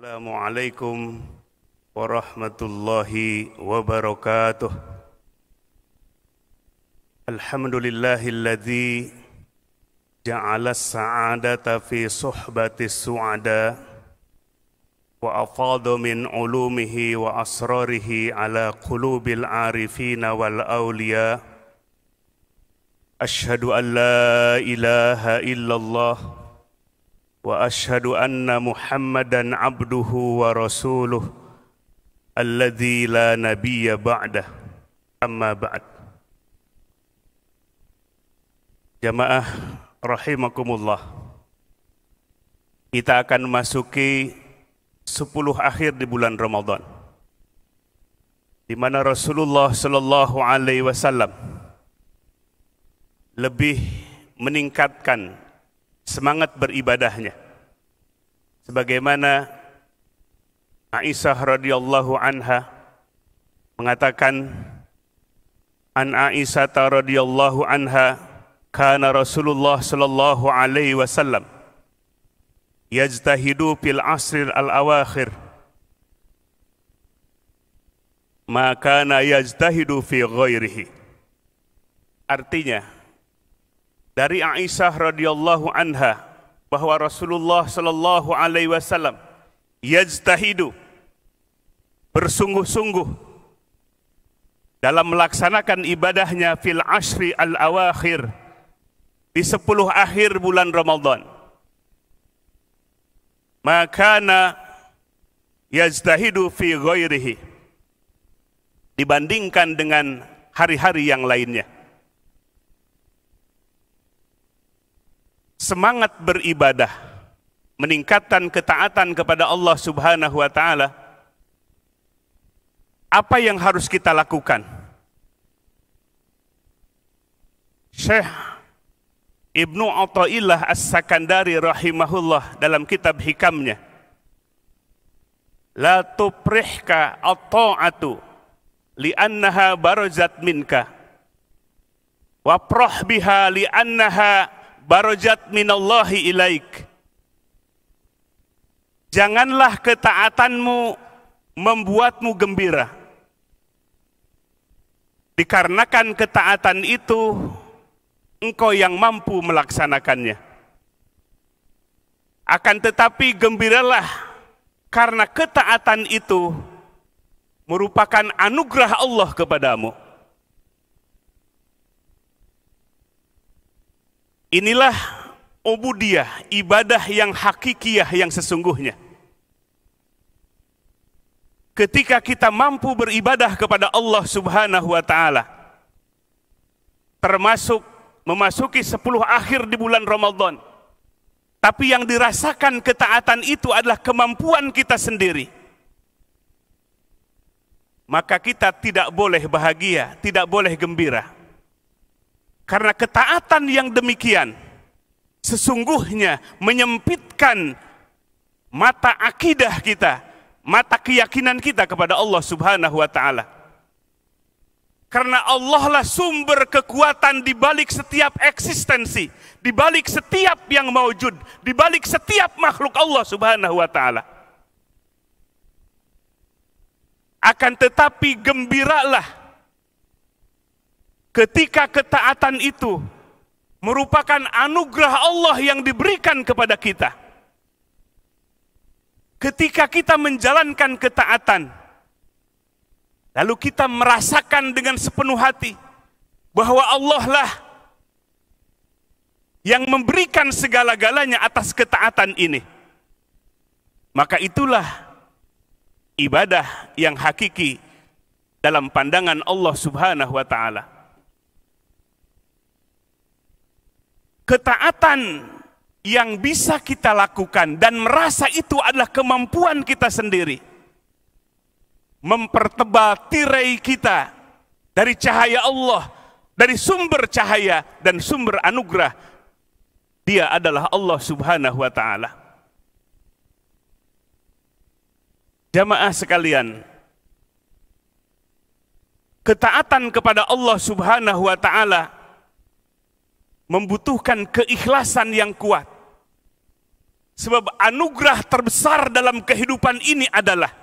Assalamualaikum warahmatullahi wabarakatuh. Alhamdulillahilladzi ja'ala saadata fi suhbati su'ada wa afadu min ulumihi wa asrarihi ala qulubil arifina wal awliya. Ashhadu an la ilaha illallah واشهد ان محمدا عبده ورسوله الذي لا نبي بعده اما بعد رحمكم الله kita akan masuki 10 akhir di bulan Ramadan di mana Rasulullah sallallahu alaihi wasallam lebih meningkatkan semangat beribadahnya. Sebagaimana Aisyah radhiyallahu anha mengatakan An Aisyah radhiyallahu anha kana Rasulullah sallallahu alaihi wasallam yajtahidu fil asr al awakhir maka na yajtahidu fi ghairihi artinya dari Aisyah radhiyallahu anha bahwa Rasulullah sallallahu alaihi wasallam yajtahidu bersungguh-sungguh dalam melaksanakan ibadahnya fil ashri al awakhir di sepuluh akhir bulan Ramadan. Makana yajtahidu fi ghairihi dibandingkan dengan hari-hari yang lainnya. semangat beribadah, meningkatkan ketaatan kepada Allah Subhanahu wa taala, apa yang harus kita lakukan? Syekh Ibnu Athaillah As-Sakandari rahimahullah dalam kitab hikamnya La tuprihka at-ta'atu li'annaha barazat minka wa biha li'annaha barojat minallahi ilaik. Janganlah ketaatanmu membuatmu gembira. Dikarenakan ketaatan itu engkau yang mampu melaksanakannya. Akan tetapi gembiralah karena ketaatan itu merupakan anugerah Allah kepadamu. Inilah ubudiyah, ibadah yang hakikiyah yang sesungguhnya. Ketika kita mampu beribadah kepada Allah Subhanahu wa taala, termasuk memasuki sepuluh akhir di bulan Ramadan. Tapi yang dirasakan ketaatan itu adalah kemampuan kita sendiri. Maka kita tidak boleh bahagia, tidak boleh gembira karena ketaatan yang demikian sesungguhnya menyempitkan mata akidah kita, mata keyakinan kita kepada Allah Subhanahu wa taala. Karena Allah lah sumber kekuatan di balik setiap eksistensi, di balik setiap yang maujud, di balik setiap makhluk Allah Subhanahu wa taala. Akan tetapi gembiralah Ketika ketaatan itu merupakan anugerah Allah yang diberikan kepada kita. Ketika kita menjalankan ketaatan, lalu kita merasakan dengan sepenuh hati bahwa Allah lah yang memberikan segala-galanya atas ketaatan ini. Maka itulah ibadah yang hakiki dalam pandangan Allah Subhanahu wa taala. ketaatan yang bisa kita lakukan dan merasa itu adalah kemampuan kita sendiri. Mempertebal tirai kita dari cahaya Allah, dari sumber cahaya dan sumber anugerah. Dia adalah Allah Subhanahu wa taala. Jamaah sekalian, ketaatan kepada Allah Subhanahu wa taala membutuhkan keikhlasan yang kuat. Sebab anugerah terbesar dalam kehidupan ini adalah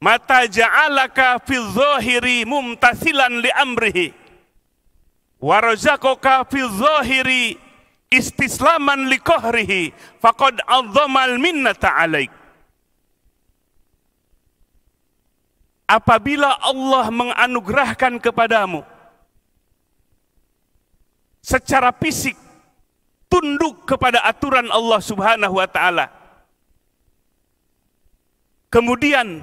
mata ja'alaka fil zahiri mumtasilan li amrihi wa razaqaka fil zahiri istislaman li qahrihi faqad azzamal minnata alaik apabila Allah menganugerahkan kepadamu secara fisik tunduk kepada aturan Allah Subhanahu wa taala. Kemudian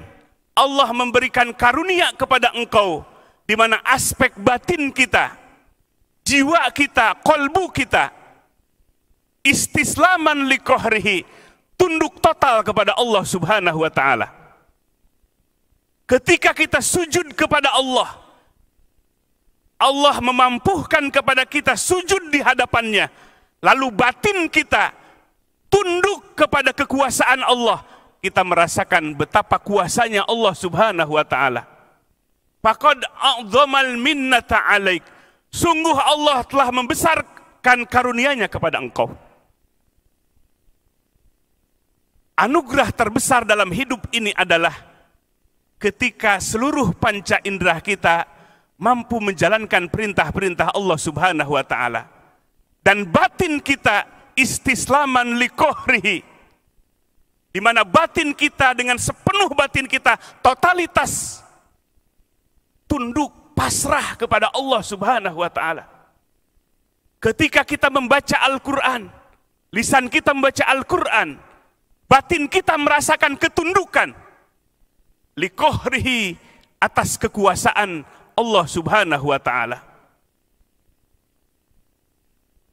Allah memberikan karunia kepada engkau di mana aspek batin kita, jiwa kita, kolbu kita istislaman likohrihi tunduk total kepada Allah Subhanahu wa taala. Ketika kita sujud kepada Allah, Allah memampuhkan kepada kita sujud di hadapannya. Lalu batin kita tunduk kepada kekuasaan Allah. Kita merasakan betapa kuasanya Allah subhanahu wa ta'ala. Faqad a'zamal minnata alaik. Sungguh Allah telah membesarkan karunianya kepada engkau. Anugerah terbesar dalam hidup ini adalah ketika seluruh panca indera kita mampu menjalankan perintah-perintah Allah Subhanahu wa taala dan batin kita istislaman likohrihi di mana batin kita dengan sepenuh batin kita totalitas tunduk pasrah kepada Allah Subhanahu wa taala. Ketika kita membaca Al-Qur'an, lisan kita membaca Al-Qur'an, batin kita merasakan ketundukan likohrihi atas kekuasaan Allah Subhanahu wa taala.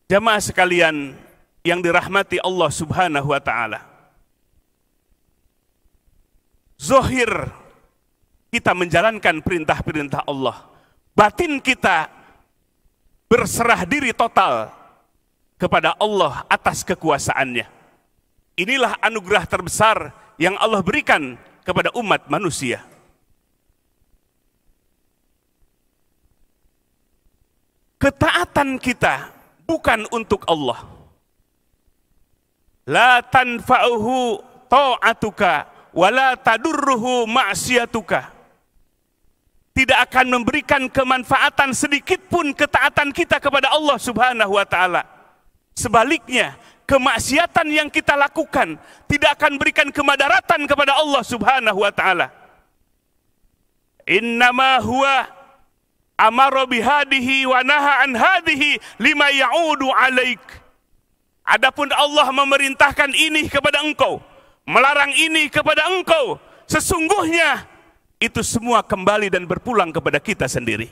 Jamaah sekalian yang dirahmati Allah Subhanahu wa taala. Zohir kita menjalankan perintah-perintah Allah. Batin kita berserah diri total kepada Allah atas kekuasaannya. Inilah anugerah terbesar yang Allah berikan kepada umat manusia. ketaatan kita bukan untuk Allah. La tanfa'uhu ta'atuka wa la tadurruhu ma'siyatuka. Tidak akan memberikan kemanfaatan sedikit pun ketaatan kita kepada Allah Subhanahu wa taala. Sebaliknya, kemaksiatan yang kita lakukan tidak akan berikan kemadaratan kepada Allah Subhanahu wa taala. Innama huwa amara bihadihi wa naha an hadihi lima ya'udu alaik. Adapun Allah memerintahkan ini kepada engkau, melarang ini kepada engkau, sesungguhnya itu semua kembali dan berpulang kepada kita sendiri.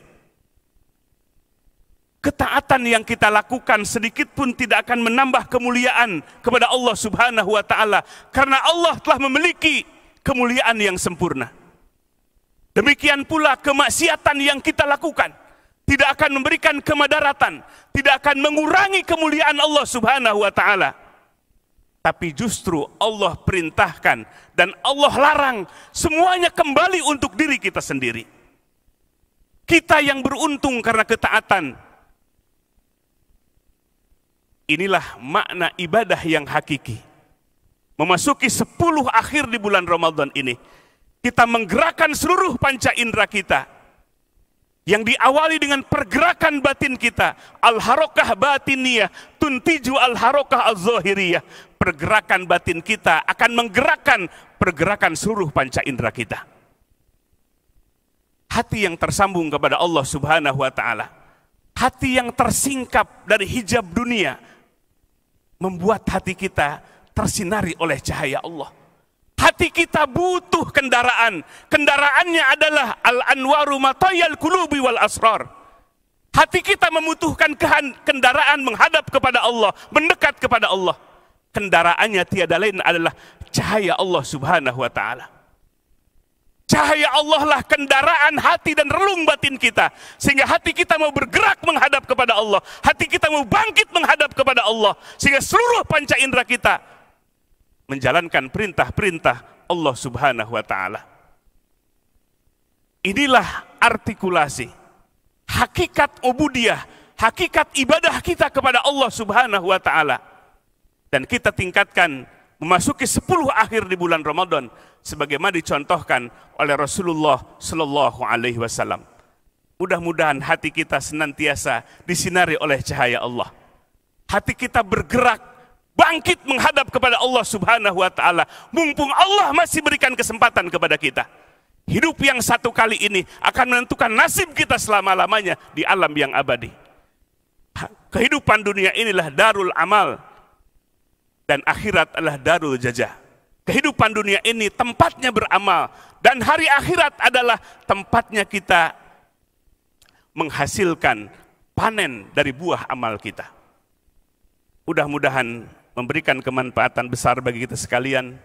Ketaatan yang kita lakukan sedikit pun tidak akan menambah kemuliaan kepada Allah Subhanahu wa taala karena Allah telah memiliki kemuliaan yang sempurna. Demikian pula kemaksiatan yang kita lakukan tidak akan memberikan kemadaratan, tidak akan mengurangi kemuliaan Allah Subhanahu wa taala. Tapi justru Allah perintahkan dan Allah larang semuanya kembali untuk diri kita sendiri. Kita yang beruntung karena ketaatan. Inilah makna ibadah yang hakiki. Memasuki sepuluh akhir di bulan Ramadan ini kita menggerakkan seluruh panca indera kita yang diawali dengan pergerakan batin kita al-harokah batiniyah tuntiju al-harokah al-zohiriyah pergerakan batin kita akan menggerakkan pergerakan seluruh panca indera kita hati yang tersambung kepada Allah subhanahu wa ta'ala hati yang tersingkap dari hijab dunia membuat hati kita tersinari oleh cahaya Allah Hati kita butuh kendaraan. Kendaraannya adalah al-anwaru matayal kulubi wal asrar. Hati kita membutuhkan kendaraan menghadap kepada Allah, mendekat kepada Allah. Kendaraannya tiada lain adalah cahaya Allah Subhanahu wa taala. Cahaya Allah lah kendaraan hati dan relung batin kita. Sehingga hati kita mau bergerak menghadap kepada Allah. Hati kita mau bangkit menghadap kepada Allah. Sehingga seluruh panca indera kita menjalankan perintah-perintah Allah Subhanahu wa taala. Inilah artikulasi hakikat ubudiyah, hakikat ibadah kita kepada Allah Subhanahu wa taala. Dan kita tingkatkan memasuki 10 akhir di bulan Ramadan sebagaimana dicontohkan oleh Rasulullah Shallallahu alaihi wasallam. Mudah-mudahan hati kita senantiasa disinari oleh cahaya Allah. Hati kita bergerak bangkit menghadap kepada Allah Subhanahu wa taala. Mumpung Allah masih berikan kesempatan kepada kita. Hidup yang satu kali ini akan menentukan nasib kita selama-lamanya di alam yang abadi. Kehidupan dunia inilah darul amal dan akhirat adalah darul jajah. Kehidupan dunia ini tempatnya beramal dan hari akhirat adalah tempatnya kita menghasilkan panen dari buah amal kita. Mudah-mudahan memberikan kemanfaatan besar bagi kita sekalian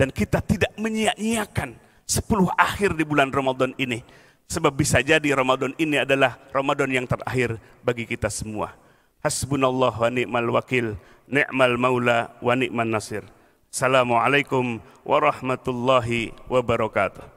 dan kita tidak menyia-nyiakan 10 akhir di bulan Ramadan ini sebab bisa jadi Ramadan ini adalah Ramadan yang terakhir bagi kita semua. Hasbunallah wa ni'mal wakil, ni'mal maula wa ni'man nasir. Assalamualaikum warahmatullahi wabarakatuh.